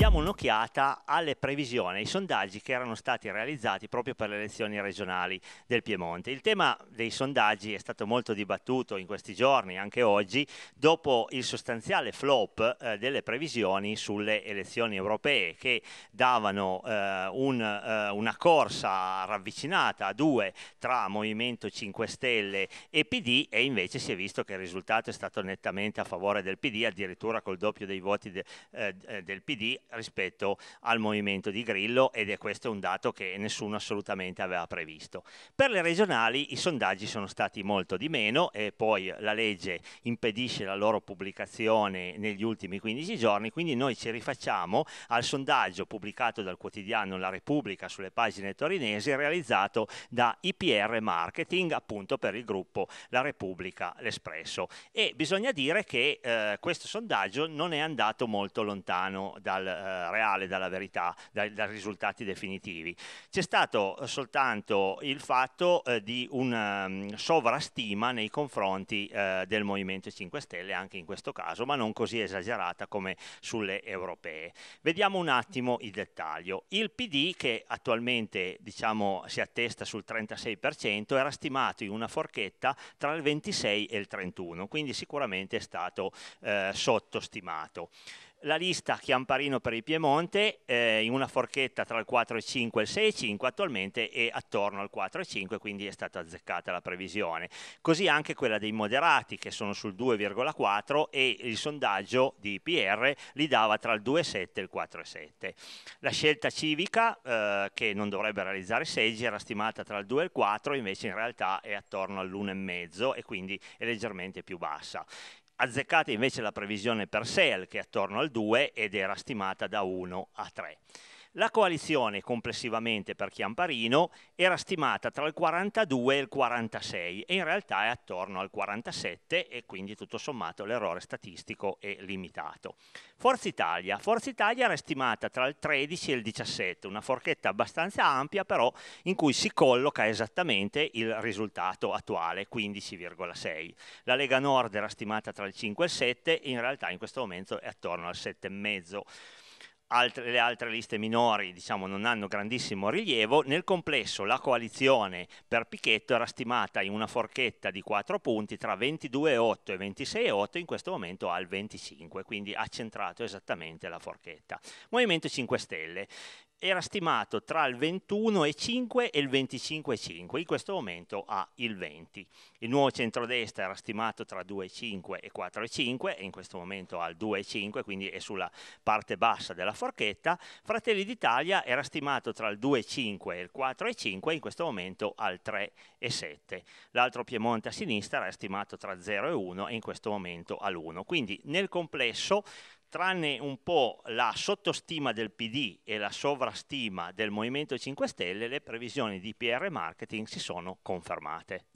diamo un'occhiata alle previsioni, ai sondaggi che erano stati realizzati proprio per le elezioni regionali del Piemonte. Il tema dei sondaggi è stato molto dibattuto in questi giorni, anche oggi, dopo il sostanziale flop eh, delle previsioni sulle elezioni europee che davano eh, un, eh, una corsa ravvicinata a due tra Movimento 5 Stelle e PD e invece si è visto che il risultato è stato nettamente a favore del PD, addirittura col doppio dei voti de, eh, eh, del PD rispetto al movimento di Grillo ed è questo un dato che nessuno assolutamente aveva previsto. Per le regionali i sondaggi sono stati molto di meno e poi la legge impedisce la loro pubblicazione negli ultimi 15 giorni, quindi noi ci rifacciamo al sondaggio pubblicato dal quotidiano La Repubblica sulle pagine torinesi realizzato da IPR Marketing appunto per il gruppo La Repubblica L'Espresso e bisogna dire che eh, questo sondaggio non è andato molto lontano dal eh, reale dalla verità, dai, dai risultati definitivi. C'è stato eh, soltanto il fatto eh, di una um, ehm, sovrastima nei confronti eh, del Movimento 5 Stelle, anche in questo caso, ma non così esagerata come sulle europee. Vediamo un attimo il dettaglio. Il PD, che attualmente diciamo, si attesta sul 36%, era stimato in una forchetta tra il 26 e il 31, quindi sicuramente è stato eh, sottostimato la lista Chiamparino per per il Piemonte eh, in una forchetta tra il 4,5 e il 6,5 attualmente e attorno al 4,5 quindi è stata azzeccata la previsione così anche quella dei moderati che sono sul 2,4 e il sondaggio di IPR li dava tra il 2,7 e il 4,7 la scelta civica eh, che non dovrebbe realizzare seggi era stimata tra il 2 e il 4 invece in realtà è attorno all'1,5 e quindi è leggermente più bassa azzeccate invece la previsione per SEL che è attorno al 2 ed era stimata da 1 a 3. La coalizione complessivamente per Chiamparino era stimata tra il 42 e il 46 e in realtà è attorno al 47 e quindi tutto sommato l'errore statistico è limitato. Forza Italia. Forza Italia era stimata tra il 13 e il 17, una forchetta abbastanza ampia però in cui si colloca esattamente il risultato attuale, 15,6. La Lega Nord era stimata tra il 5 e il 7 e in realtà in questo momento è attorno al 7,5. Altre, le altre liste minori diciamo, non hanno grandissimo rilievo, nel complesso la coalizione per Pichetto era stimata in una forchetta di 4 punti tra 22,8 e 26,8, in questo momento al 25, quindi ha centrato esattamente la forchetta. Movimento 5 Stelle era stimato tra il 21,5 e il 25,5, in questo momento ha il 20. Il nuovo centrodestra era stimato tra 2,5 e 4,5 e in questo momento ha il 2,5, quindi è sulla parte bassa della forchetta. Fratelli d'Italia era stimato tra il 2,5 e il 4,5, in questo momento ha il 3,7. L'altro Piemonte a sinistra era stimato tra 0 e 1 e in questo momento ha l'1. Quindi nel complesso tranne un po' la sottostima del PD e la sovrastima del Movimento 5 Stelle, le previsioni di PR Marketing si sono confermate.